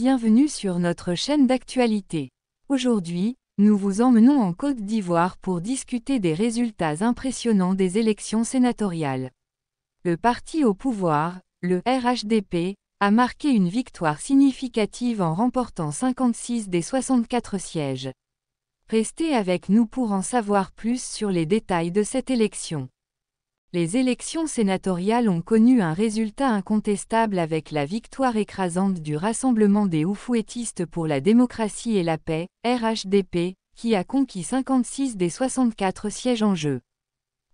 Bienvenue sur notre chaîne d'actualité. Aujourd'hui, nous vous emmenons en Côte d'Ivoire pour discuter des résultats impressionnants des élections sénatoriales. Le parti au pouvoir, le RHDP, a marqué une victoire significative en remportant 56 des 64 sièges. Restez avec nous pour en savoir plus sur les détails de cette élection. Les élections sénatoriales ont connu un résultat incontestable avec la victoire écrasante du Rassemblement des Oufouettistes pour la démocratie et la paix, RHDP, qui a conquis 56 des 64 sièges en jeu.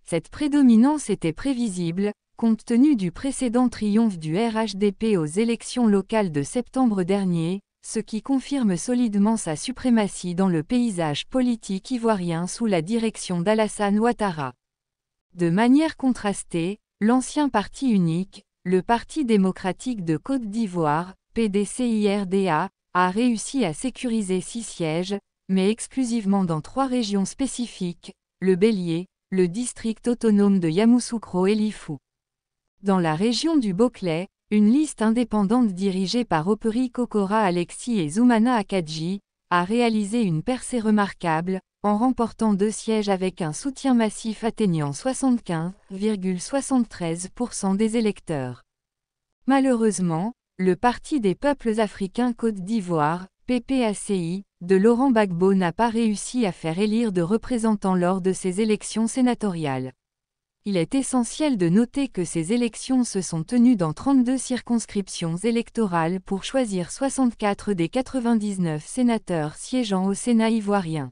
Cette prédominance était prévisible, compte tenu du précédent triomphe du RHDP aux élections locales de septembre dernier, ce qui confirme solidement sa suprématie dans le paysage politique ivoirien sous la direction d'Alassane Ouattara. De manière contrastée, l'ancien parti unique, le Parti démocratique de Côte d'Ivoire, PDCIRDA, a réussi à sécuriser six sièges, mais exclusivement dans trois régions spécifiques, le Bélier, le district autonome de Yamoussoukro et Lifou. Dans la région du Boclet, une liste indépendante dirigée par Operi Kokora Alexis et Zoumana Akadji, a réalisé une percée remarquable, en remportant deux sièges avec un soutien massif atteignant 75,73% des électeurs. Malheureusement, le Parti des peuples africains Côte d'Ivoire, PPACI, de Laurent Gbagbo n'a pas réussi à faire élire de représentants lors de ces élections sénatoriales il est essentiel de noter que ces élections se sont tenues dans 32 circonscriptions électorales pour choisir 64 des 99 sénateurs siégeant au Sénat ivoirien.